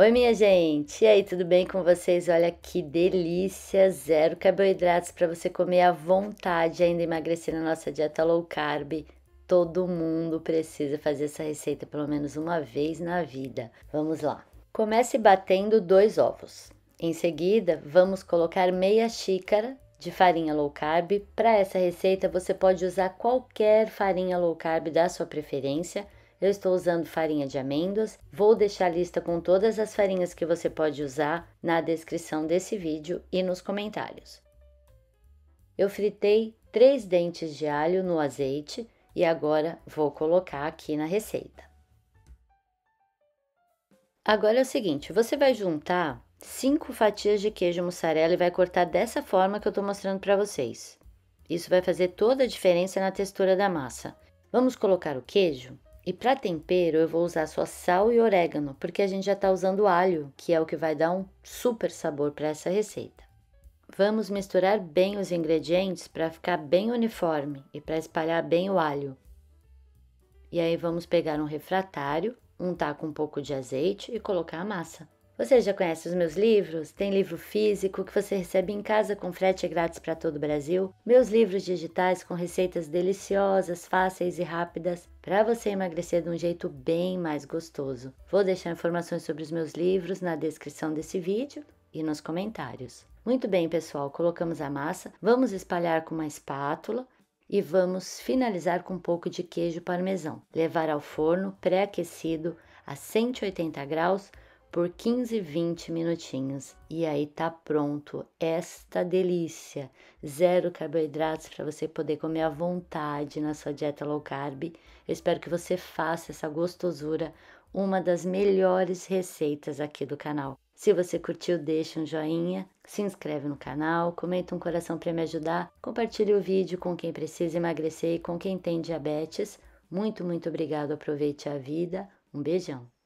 Oi, minha gente! E aí, tudo bem com vocês? Olha que delícia! Zero carboidratos para você comer à vontade, ainda emagrecer na nossa dieta low carb. Todo mundo precisa fazer essa receita pelo menos uma vez na vida. Vamos lá! Comece batendo dois ovos. Em seguida, vamos colocar meia xícara de farinha low carb. Para essa receita, você pode usar qualquer farinha low carb da sua preferência eu estou usando farinha de amêndoas. Vou deixar a lista com todas as farinhas que você pode usar na descrição desse vídeo e nos comentários. Eu fritei três dentes de alho no azeite e agora vou colocar aqui na receita. Agora é o seguinte, você vai juntar 5 fatias de queijo mussarela e vai cortar dessa forma que eu estou mostrando para vocês. Isso vai fazer toda a diferença na textura da massa. Vamos colocar o queijo e para tempero, eu vou usar só sal e orégano, porque a gente já está usando alho, que é o que vai dar um super sabor para essa receita. Vamos misturar bem os ingredientes para ficar bem uniforme e para espalhar bem o alho. E aí vamos pegar um refratário, untar com um pouco de azeite e colocar a massa. Você já conhece os meus livros? Tem livro físico que você recebe em casa com frete grátis para todo o Brasil. Meus livros digitais com receitas deliciosas, fáceis e rápidas para você emagrecer de um jeito bem mais gostoso. Vou deixar informações sobre os meus livros na descrição desse vídeo e nos comentários. Muito bem, pessoal, colocamos a massa, vamos espalhar com uma espátula e vamos finalizar com um pouco de queijo parmesão. Levar ao forno pré-aquecido a 180 graus por 15, 20 minutinhos e aí tá pronto esta delícia. Zero carboidratos para você poder comer à vontade na sua dieta low carb. Eu espero que você faça essa gostosura uma das melhores receitas aqui do canal. Se você curtiu, deixa um joinha, se inscreve no canal, comenta um coração para me ajudar, compartilhe o vídeo com quem precisa emagrecer e com quem tem diabetes. Muito, muito obrigado, aproveite a vida. Um beijão.